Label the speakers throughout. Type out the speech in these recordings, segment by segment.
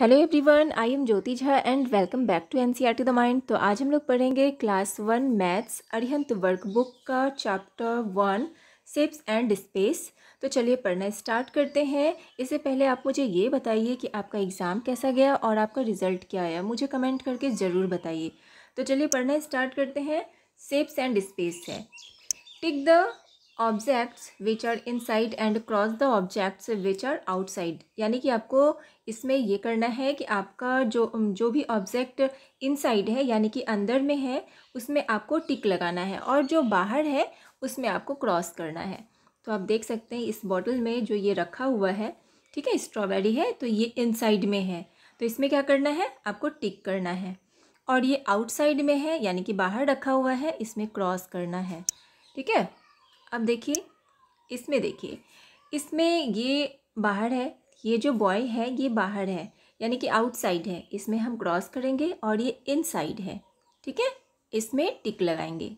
Speaker 1: Hello everyone I am Jyoti Jha and welcome back to NCERT the mind तो आज हम लोग पढ़ेंगे class one maths Arihant workbook का chapter one shapes and space तो चलिए पढ़ना स्टार्ट करते हैं इससे पहले आप मुझे ये बताइए कि आपका एग्ज़ाम कैसा गया और आपका रिज़ल्ट क्या आया मुझे कमेंट करके ज़रूर बताइए तो चलिए पढ़ना स्टार्ट करते हैं सेप्स एंड स्पेस है tick the objects which are inside and cross the objects which are outside यानी कि आपको इसमें ये करना है कि आपका जो जो भी ऑब्जेक्ट इनसाइड है यानी कि अंदर में है उसमें आपको टिक लगाना है और जो बाहर है उसमें आपको क्रॉस करना है तो आप देख सकते हैं इस बॉटल में जो ये रखा हुआ है ठीक है स्ट्रॉबेरी है तो ये इनसाइड में है तो इसमें क्या करना है आपको टिक करना है और ये आउटसाइड में है यानी कि बाहर रखा हुआ है इसमें क्रॉस करना है ठीक है अब देखिए इसमें देखिए इसमें ये बाहर है ये जो बॉय है ये बाहर है यानी कि आउटसाइड है इसमें हम क्रॉस करेंगे और ये इनसाइड है ठीक है इसमें टिक लगाएंगे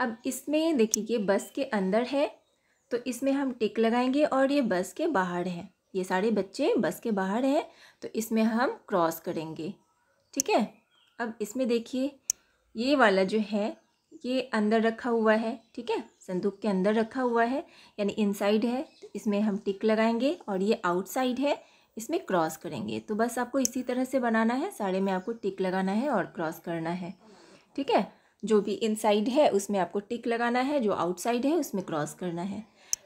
Speaker 1: अब इसमें देखिए ये बस के अंदर है तो इसमें हम टिक लगाएंगे और ये बस के बाहर है ये सारे बच्चे बस के बाहर हैं तो इसमें हम क्रॉस करेंगे ठीक है अब इसमें देखिए ये वाला जो है ये अंदर रखा हुआ है ठीक है संदूक के अंदर रखा हुआ है यानी इनसाइड है तो इसमें हम टिक लगाएंगे और ये आउटसाइड है इसमें क्रॉस करेंगे तो बस आपको इसी तरह से बनाना है साड़े में आपको टिक लगाना है और क्रॉस करना है ठीक है जो भी इनसाइड है उसमें आपको टिक लगाना है जो आउटसाइड है उसमें क्रॉस करना है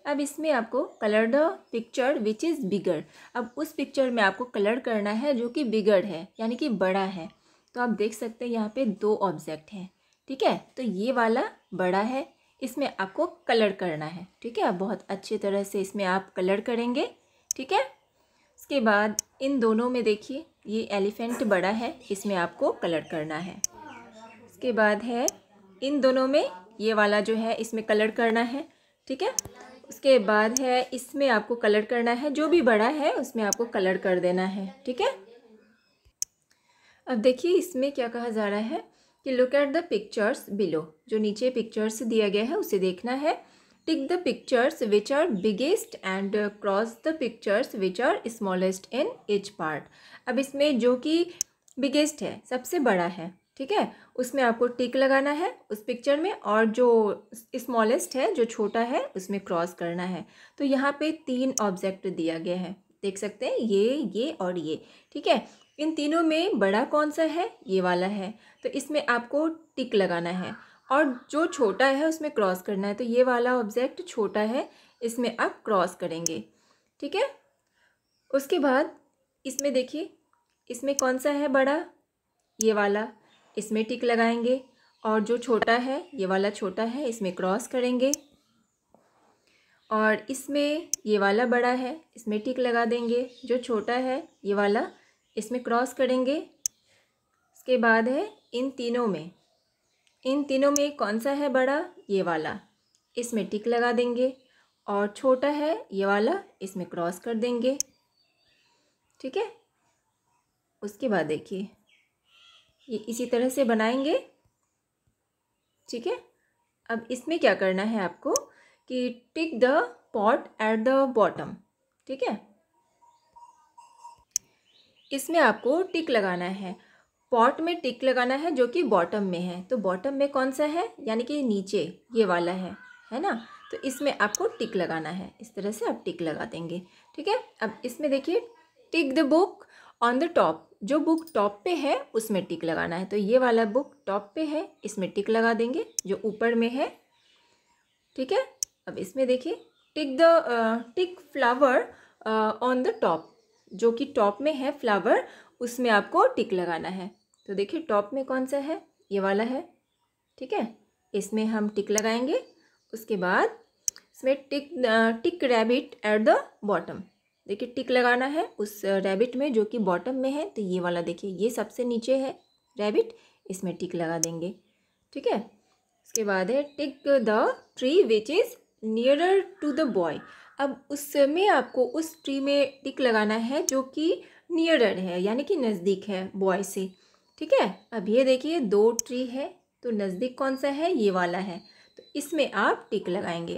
Speaker 1: अब इसमें आपको colour the picture which is bigger अब उस पिक्चर में आपको कलर करना है जो कि बिगड़ है यानी कि बड़ा है तो आप देख सकते हैं यहाँ पे दो ऑब्जेक्ट हैं ठीक है तो ये वाला बड़ा है इसमें आपको कलर करना है ठीक है बहुत अच्छी तरह से इसमें आप कलर करेंगे ठीक है उसके बाद इन दोनों में देखिए ये एलिफेंट बड़ा है इसमें आपको कलर करना है उसके बाद है इन दोनों में ये वाला जो है इसमें कलर करना है ठीक है उसके बाद है इसमें आपको कलर करना है जो भी बड़ा है उसमें आपको कलर कर देना है ठीक है अब देखिए इसमें क्या कहा जा रहा है कि look at the pictures below जो नीचे पिक्चर्स दिया गया है उसे देखना है tick the pictures which are biggest and cross the pictures which are smallest in each part अब इसमें जो कि बिगेस्ट है सबसे बड़ा है ठीक है उसमें आपको टिक लगाना है उस पिक्चर में और जो स्मॉलेस्ट है जो छोटा है उसमें क्रॉस करना है तो यहाँ पे तीन ऑब्जेक्ट दिया गया है देख सकते हैं ये ये और ये ठीक है इन तीनों में बड़ा कौन सा है ये वाला है तो इसमें आपको टिक लगाना है और जो छोटा है उसमें क्रॉस करना है तो ये वाला ऑब्जेक्ट छोटा है इसमें आप क्रॉस करेंगे ठीक है उसके बाद इसमें देखिए इसमें कौन सा है बड़ा ये वाला इसमें टिक लगाएंगे और जो छोटा है ये वाला छोटा है इसमें क्रॉस करेंगे और इसमें ये वाला बड़ा है इसमें टिक लगा देंगे जो छोटा है ये वाला इसमें क्रॉस करेंगे इसके बाद है इन तीनों में इन तीनों में कौन सा है बड़ा ये वाला इसमें टिक लगा देंगे और छोटा है ये वाला इसमें क्रॉस कर देंगे ठीक है उसके बाद देखिए ये इसी तरह से बनाएंगे ठीक है अब इसमें क्या करना है आपको कि tick the pot at the bottom ठीक है इसमें आपको टिक लगाना है पॉट में टिक लगाना है जो कि बॉटम में है तो बॉटम में कौन सा है यानी कि नीचे ये वाला है है ना तो इसमें आपको टिक लगाना है इस तरह से आप टिक लगा देंगे ठीक है अब इसमें देखिए tick the book on the top जो बुक टॉप पे है उसमें टिक लगाना है तो ये वाला बुक टॉप पे है इसमें टिक लगा देंगे जो ऊपर में है ठीक है अब इसमें देखिए tick the tick flower on the top जो कि टॉप में है फ्लावर उसमें आपको टिक लगाना है तो देखिए टॉप में कौन सा है ये वाला है ठीक है इसमें हम टिक लगाएंगे उसके बाद इसमें tick tick rabbit at the bottom देखिए टिक लगाना है उस रैबिट में जो कि बॉटम में है तो ये वाला देखिए ये सबसे नीचे है रैबिट इसमें टिक लगा देंगे ठीक है उसके बाद है tick the tree which is nearer to the boy अब उस समय आपको उस ट्री में टिक लगाना है जो कि नियरर है यानी कि नज़दीक है बॉय से ठीक है अब ये देखिए दो ट्री है तो नज़दीक कौन सा है ये वाला है तो इसमें आप टिक लगाएंगे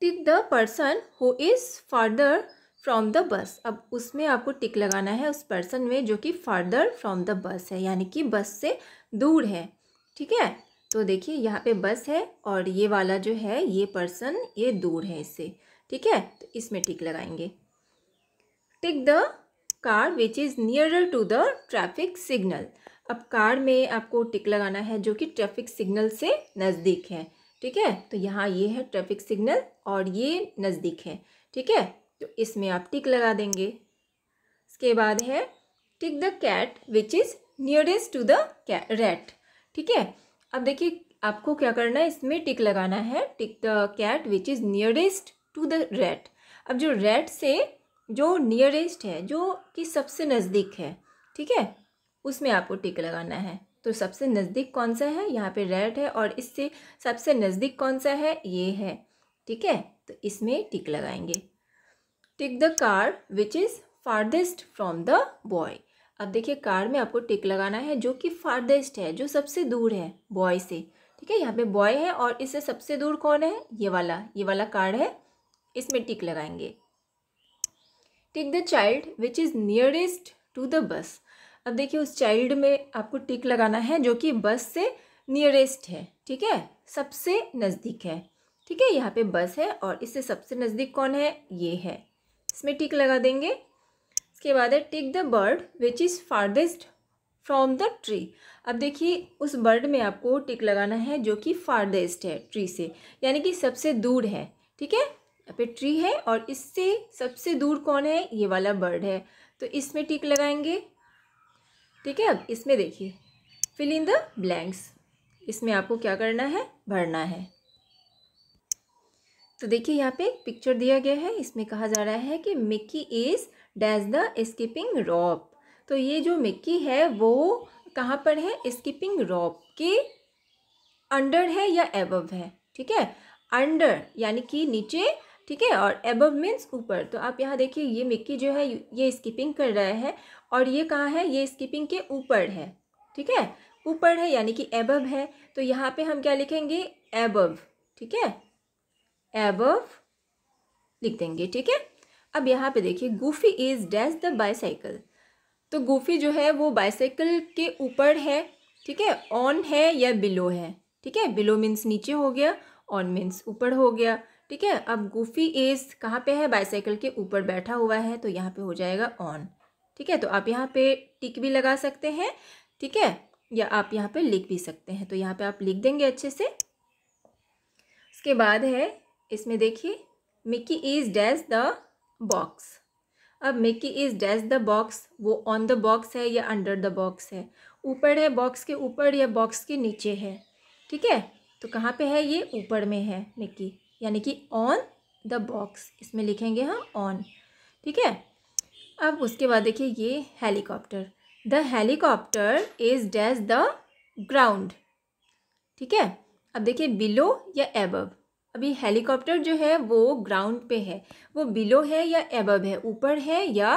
Speaker 1: tick the person who is farther from the bus अब उसमें आपको टिक लगाना है उस पर्सन में जो कि फार्दर फ्रॉम द बस है यानी कि बस से दूर है ठीक है तो देखिए यहाँ पे बस है और ये वाला जो है ये पर्सन ये दूर है इससे ठीक है तो इसमें टिक लगाएंगे tick the car which is nearer to the traffic signal अब कार में आपको टिक लगाना है जो कि ट्रैफिक सिग्नल से नज़दीक है ठीक है तो यहाँ ये है ट्रैफिक सिग्नल और ये नज़दीक है ठीक है तो इसमें आप टिक लगा देंगे इसके बाद है tick the cat which is nearest to the cat rat ठीक है अब देखिए आपको क्या करना है इसमें टिक लगाना है tick the cat which is nearest to the rat अब जो रेट से जो नियरेस्ट है जो कि सबसे नज़दीक है ठीक है उसमें आपको टिक लगाना है तो सबसे नज़दीक कौन सा है यहाँ पे रेड है और इससे सबसे नज़दीक कौन सा है ये है ठीक है तो इसमें टिक लगाएंगे tick the car which is farthest from the boy अब देखिए कार्ड में आपको टिक लगाना है जो कि फार्देस्ट है जो सबसे दूर है बॉय से ठीक है यहाँ पे बॉय है और इससे सबसे दूर कौन है ये वाला ये वाला कार्ड है इसमें टिक लगाएंगे tick the child which is nearest to the bus अब देखिए उस चाइल्ड में आपको टिक लगाना है जो कि बस से नियरेस्ट है ठीक है सबसे नज़दीक है ठीक है यहाँ पे बस है और इससे सबसे नज़दीक कौन है ये है इसमें टिक लगा देंगे इसके बाद है tick the bird which is farthest from the tree अब देखिए उस बर्ड में आपको टिक लगाना है जो कि फार्देस्ट है ट्री से यानी कि सबसे दूर है ठीक है यहाँ पे ट्री है और इससे सबसे दूर कौन है ये वाला बर्ड है तो इसमें टिक लगाएंगे ठीक है अब इसमें देखिए फिल इन द ब्लैंक्स इसमें आपको क्या करना है भरना है तो देखिए यहाँ पे एक पिक्चर दिया गया है इसमें कहा जा रहा है कि Mickey is dash the skipping rope तो ये जो मिक्की है वो कहाँ पर है स्किपिंग रॉप के अंडर है या एबव है ठीक है अंडर यानी कि नीचे ठीक है और एबव मीन्स ऊपर तो आप यहाँ देखिए ये मिक्की जो है ये स्किपिंग कर रहा है और ये कहाँ है ये स्किपिंग के ऊपर है ठीक है ऊपर है यानी कि एबव है तो यहाँ पे हम क्या लिखेंगे एबव ठीक है एबव लिख देंगे ठीक है अब यहाँ पे देखिए Goofy is dash the bicycle तो गुफी जो है वो बाईसाइकिल के ऊपर है ठीक है ऑन है या बिलो है ठीक है बिलो मीन्स नीचे हो गया ऑन मीन्स ऊपर हो गया ठीक है अब गुफी इज़ कहाँ पे है बाईसाइकिल के ऊपर बैठा हुआ है तो यहाँ पे हो जाएगा ऑन ठीक है तो आप यहाँ पे टिक भी लगा सकते हैं ठीक है या आप यहाँ पे लिख भी सकते हैं तो यहाँ पे आप लिख देंगे अच्छे से उसके बाद है इसमें देखिए Mickey is dash the box अब Mickey is dash the box वो ऑन द बॉक्स है या अंडर द बॉक्स है ऊपर है बॉक्स के ऊपर या बॉक्स के नीचे है ठीक है तो कहाँ पे है ये ऊपर में है मिकी यानी कि ऑन द बॉक्स इसमें लिखेंगे हम ऑन ठीक है अब उसके बाद देखिए ये helicopter the helicopter is dash the ground ठीक है अब देखिए बिलो या एबव अभी हेलीकॉप्टर जो है वो ग्राउंड पे है वो बिलो है या एबब है ऊपर है या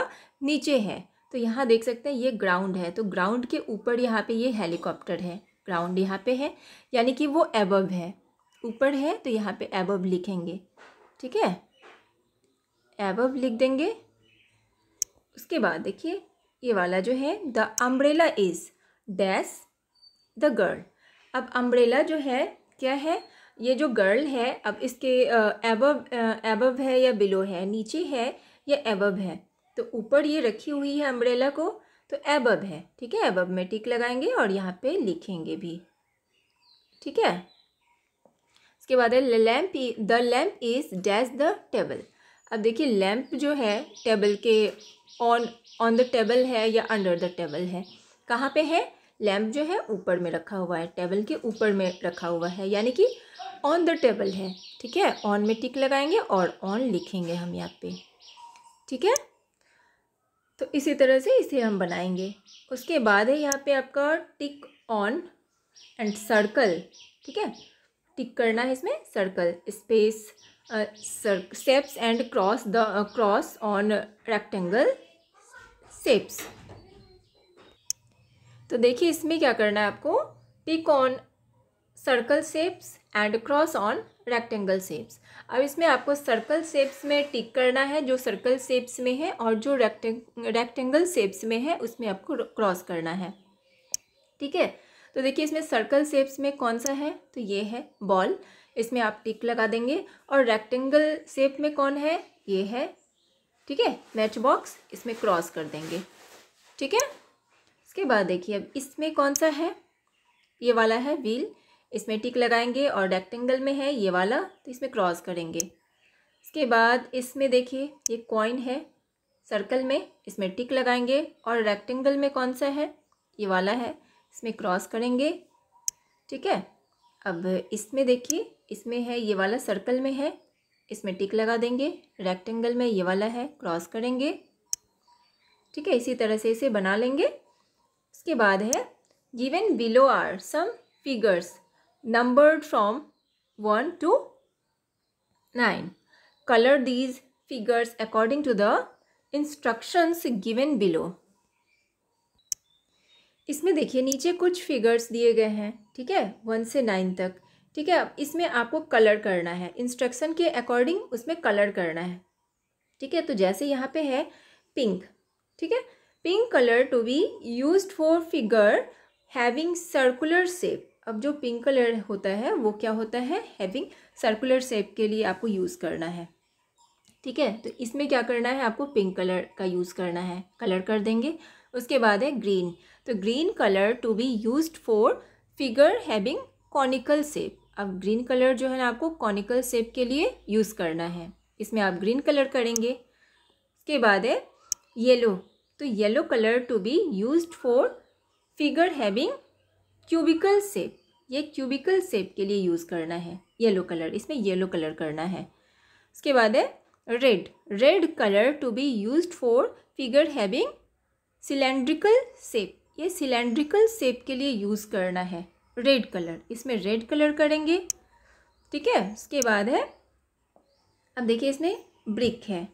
Speaker 1: नीचे है तो यहाँ देख सकते हैं ये ग्राउंड है तो ग्राउंड के ऊपर यहाँ पे ये हेलीकॉप्टर है ग्राउंड यहाँ पे है यानी कि वो एबब है ऊपर है तो यहाँ पे एबब लिखेंगे ठीक है एबब लिख देंगे उसके बाद देखिए ये वाला जो है the umbrella is dash the girl अब अम्ब्रेला जो है क्या है ये जो गर्ल है अब इसके एबव एबव है या बिलो है नीचे है या एबव है तो ऊपर ये रखी हुई है अम्ब्रेला को तो एब है ठीक है एब में टिक लगाएंगे और यहाँ पे लिखेंगे भी ठीक है इसके बाद है lamp the lamp is dash the table अब देखिए लैम्प जो है टेबल के ऑन ऑन द टेबल है या अंडर द टेबल है कहाँ पे है लैम्प जो है ऊपर में रखा हुआ है टेबल के ऊपर में रखा हुआ है यानी कि ऑन द टेबल है ठीक है ऑन में टिक लगाएंगे और ऑन लिखेंगे हम यहाँ पे ठीक है तो इसी तरह से इसे हम बनाएंगे उसके बाद है यहाँ पे आपका टिक ऑन एंड सर्कल ठीक है टिक करना है इसमें circle space shapes and cross the cross on rectangle shapes तो देखिए इसमें क्या करना है आपको tick on circle shapes and cross on rectangle shapes अब इसमें आपको सर्कल शेप्स में टिक करना है जो सर्कल शेप्स में है और जो रेक्टें रेक्टेंगल शेप्स में है उसमें आपको क्रॉस करना है ठीक है तो देखिए इसमें सर्कल शेप्स में कौन सा है तो ये है बॉल इसमें आप टिक लगा देंगे और रेक्टेंगल शेप में कौन है ये है ठीक है मैच बॉक्स इसमें क्रॉस कर देंगे ठीक है इसके बाद देखिए अब इसमें कौन सा है ये वाला है व्हील इसमें टिक लगाएंगे और रेक्टेंगल में है ये वाला तो इसमें क्रॉस करेंगे इसके बाद इसमें देखिए ये कॉइन है सर्कल में इसमें टिक लगाएंगे और रेक्टेंगल में कौन सा है ये वाला है इसमें क्रॉस करेंगे ठीक है अब इसमें देखिए इसमें है ये वाला सर्कल में है इसमें टिक लगा देंगे रेक्टेंगल में ये वाला है क्रॉस करेंगे ठीक है इसी तरह से इसे बना लेंगे उसके बाद है given below are some figures numbered from 1 to 9. Color these figures according to the instructions given below. इसमें देखिए नीचे कुछ फिगर्स दिए गए हैं ठीक है वन से नाइन तक ठीक है अब इसमें आपको कलर करना है इंस्ट्रक्शन के अकॉर्डिंग उसमें कलर करना है ठीक है तो जैसे यहाँ पे है पिंक ठीक है pink colour to be used for figure having circular shape अब जो पिंक कलर होता है वो क्या होता है हैविंग सर्कुलर शेप के लिए आपको यूज़ करना है ठीक है तो इसमें क्या करना है आपको पिंक कलर का यूज़ करना है कलर कर देंगे उसके बाद है ग्रीन तो green colour to be use for figure having conical shape अब ग्रीन कलर जो है ना आपको कॉनिकल सेप के लिए यूज़ करना है इसमें आप ग्रीन कलर करेंगे उसके बाद है येलो तो yellow colour to be use for figure having cubical shape ये क्यूबिकल सेप के लिए यूज़ करना है येलो कलर इसमें येलो कलर करना है उसके बाद है red red colour to be use for figure having cylindrical shape ये सिलेंड्रिकल सेप के लिए यूज़ करना है रेड कलर इसमें रेड कलर करेंगे ठीक है उसके बाद है अब देखिए इसमें ब्रिक है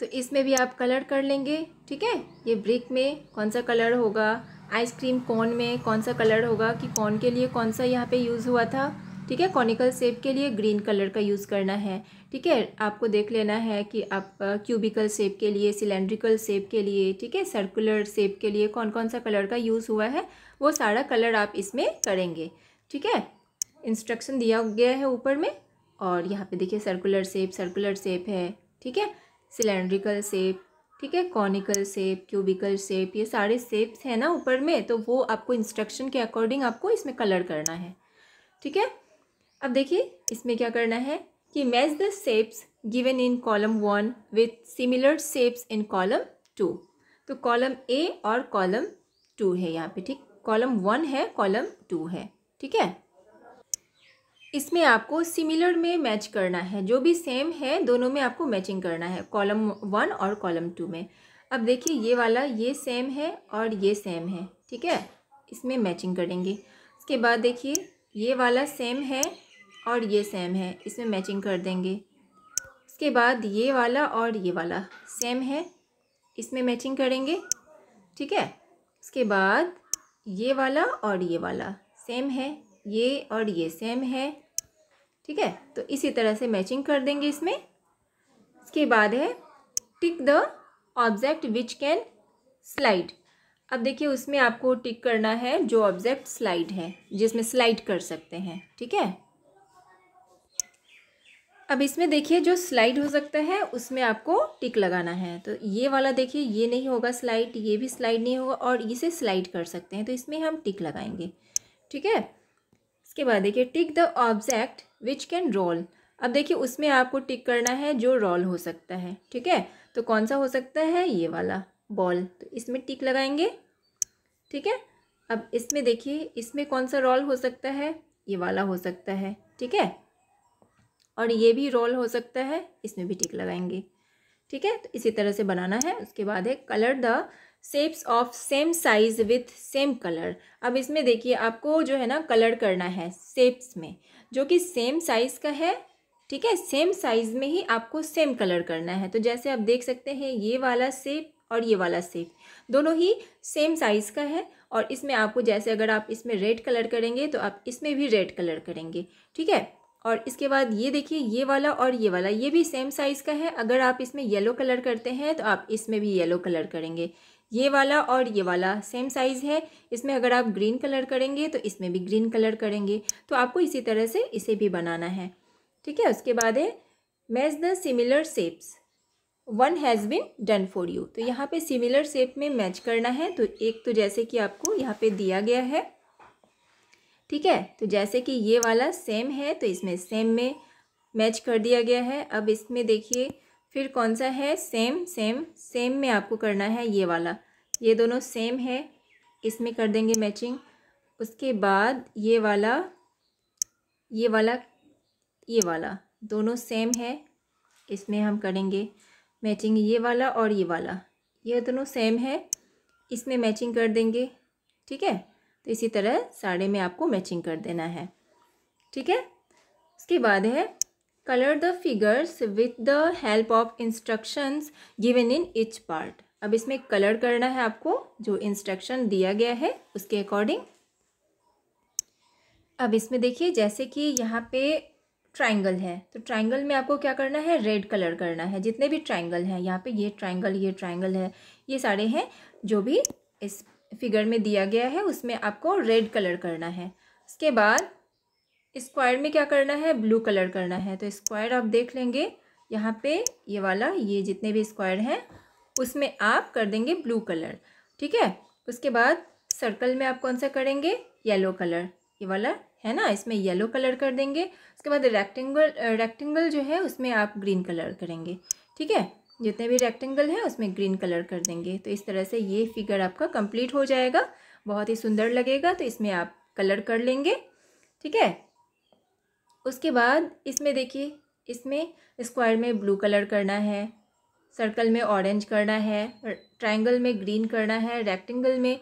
Speaker 1: तो इसमें भी आप कलर कर लेंगे ठीक है ये ब्रिक में कौन सा कलर होगा आइसक्रीम कौन में कौन सा कलर होगा कि कौन के लिए कौन सा यहाँ पे यूज़ हुआ था ठीक है कॉनिकल सेप के लिए ग्रीन कलर का यूज़ करना है ठीक है आपको देख लेना है कि आप क्यूबिकल शेप के लिए सिलेंड्रिकल सेप के लिए ठीक है सर्कुलर सेप के लिए कौन कौन सा कलर का यूज़ हुआ है वो सारा कलर आप इसमें करेंगे ठीक है इंस्ट्रक्शन दिया गया है ऊपर में और यहाँ पे देखिए सर्कुलर सेप सर्कुलर सेप है ठीक है सिलेंड्रिकल सेप ठीक है कॉनिकल सेप क्यूबिकल सेप ये सारे सेप्स हैं ना ऊपर में तो वो आपको इंस्ट्रक्शन के अकॉर्डिंग आपको इसमें कलर करना है ठीक है अब देखिए इसमें क्या करना है कि match the shapes given in column one with similar shapes in column two तो कॉलम ए और कॉलम टू है यहाँ पे ठीक कॉलम वन है कॉलम टू है ठीक है इसमें आपको सिमिलर में मैच करना है जो भी सेम है दोनों में आपको मैचिंग करना है कॉलम वन और कॉलम टू में अब देखिए ये वाला ये सेम है और ये सेम है ठीक है इसमें मैचिंग करेंगे इसके बाद देखिए ये वाला सेम है और ये सेम है इसमें मैचिंग कर देंगे इसके बाद ये वाला और ये वाला सेम है इसमें मैचिंग करेंगे ठीक है इसके बाद ये वाला और ये वाला सेम है ये और ये सेम है ठीक है तो इसी तरह से मैचिंग कर देंगे इसमें इसके बाद है tick the object which can slide अब देखिए उसमें आपको टिक करना है जो ऑब्जेक्ट स्लाइड है जिसमें स्लाइड कर सकते हैं ठीक है अब इसमें देखिए जो स्लाइड हो सकता है उसमें आपको टिक लगाना है तो ये वाला देखिए ये नहीं होगा स्लाइड ये भी स्लाइड नहीं होगा और इसे स्लाइड कर सकते हैं तो इसमें हम टिक लगाएंगे ठीक है इसके बाद देखिए tick the object which can roll अब देखिए उसमें आपको टिक करना है जो रोल हो सकता है ठीक है तो कौन सा हो सकता है ये वाला बॉल तो इसमें टिक लगाएंगे ठीक है अब इसमें देखिए इसमें कौन सा रोल हो सकता है ये वाला हो सकता है ठीक है और ये भी रोल हो सकता है इसमें भी टिक लगाएंगे ठीक है तो इसी तरह से बनाना है उसके बाद है colour the shapes of same size with same colour अब इसमें देखिए आपको जो है ना कलर करना है सेप्स में जो कि सेम साइज़ का है ठीक है सेम साइज़ में ही आपको सेम कलर करना है तो जैसे आप देख सकते हैं ये वाला सेप और ये वाला सेप दोनों ही सेम साइज़ का है और इसमें आपको जैसे अगर आप इसमें रेड कलर करेंगे तो आप इसमें भी रेड कलर करेंगे ठीक है और इसके बाद ये देखिए ये वाला और ये वाला ये भी सेम साइज़ का है अगर आप इसमें येलो कलर करते हैं तो आप इसमें भी येलो कलर करेंगे ये वाला और ये वाला सेम साइज़ है इसमें अगर आप ग्रीन कलर करेंगे तो इसमें भी ग्रीन कलर करेंगे तो आपको इसी तरह से इसे भी बनाना है ठीक है उसके बाद है match the similar shapes one has been done for you तो यहाँ पे सिमिलर सेप में मैच करना है तो एक तो जैसे कि आपको यहाँ पे दिया गया है ठीक है तो जैसे कि ये वाला सेम है तो इसमें सेम में मैच कर दिया गया है अब इसमें देखिए फिर कौन सा है सेम सेम सेम में आपको करना है ये वाला ये दोनों सेम है इसमें कर देंगे मैचिंग उसके बाद ये वाला ये वाला ये वाला दोनों सेम है इसमें हम करेंगे मैचिंग ये वाला और ये वाला ये दोनों सेम है इसमें मैचिंग कर देंगे ठीक है तो इसी तरह साड़े में आपको मैचिंग कर देना है ठीक है उसके बाद है colour the figures with the help of instructions given in each part अब इसमें कलर करना है आपको जो इंस्ट्रक्शन दिया गया है उसके अकॉर्डिंग अब इसमें देखिए जैसे कि यहाँ पे ट्राइंगल है तो ट्राइंगल में आपको क्या करना है रेड कलर करना है जितने भी ट्राइंगल हैं यहाँ पे ये ट्राइंगल ये ट्राइंगल है ये सारे हैं जो भी इस फिगर में दिया गया है उसमें आपको रेड कलर करना है उसके बाद स्क्वायर में क्या करना है ब्लू कलर करना है तो स्क्वायर आप देख लेंगे यहाँ पे ये वाला ये जितने भी स्क्वायर हैं उसमें आप कर देंगे ब्लू कलर ठीक है उसके बाद सर्कल में आप कौन सा करेंगे येलो कलर ये वाला है ना इसमें येलो कलर कर देंगे उसके बाद रेक्टेंगल रेक्टेंगल जो है उसमें आप ग्रीन कलर करेंगे ठीक है जितने भी रेक्टेंगल हैं उसमें ग्रीन कलर कर देंगे तो इस तरह से ये फिगर आपका कंप्लीट हो जाएगा बहुत ही सुंदर लगेगा तो इसमें आप कलर कर लेंगे ठीक है उसके बाद इसमें देखिए इसमें स्क्वायर में ब्लू कलर करना है सर्कल में ऑरेंज करना है ट्रायंगल में ग्रीन करना है रेक्टेंगल में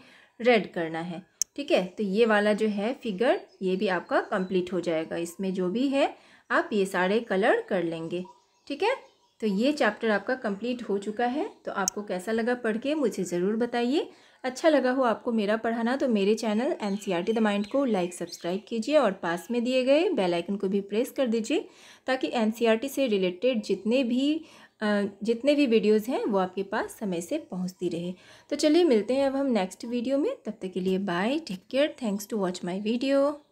Speaker 1: रेड करना है ठीक है तो ये वाला जो है फिगर ये भी आपका कंप्लीट हो जाएगा इसमें जो भी है आप ये सारे कलर कर लेंगे ठीक है तो ये चैप्टर आपका कंप्लीट हो चुका है तो आपको कैसा लगा पढ़ के मुझे ज़रूर बताइए अच्छा लगा हो आपको मेरा पढ़ाना तो मेरे channel N C R T the mind को लाइक सब्सक्राइब कीजिए और पास में दिए गए बेल आइकन को भी प्रेस कर दीजिए ताकि एन सी आर टी से रिलेटेड जितने भी जितने भी वीडियोज़ हैं वो आपके पास समय से पहुँचती रहे तो चलिए मिलते हैं अब हम नेक्स्ट वीडियो में तब तक के लिए bye take care thanks to watch my video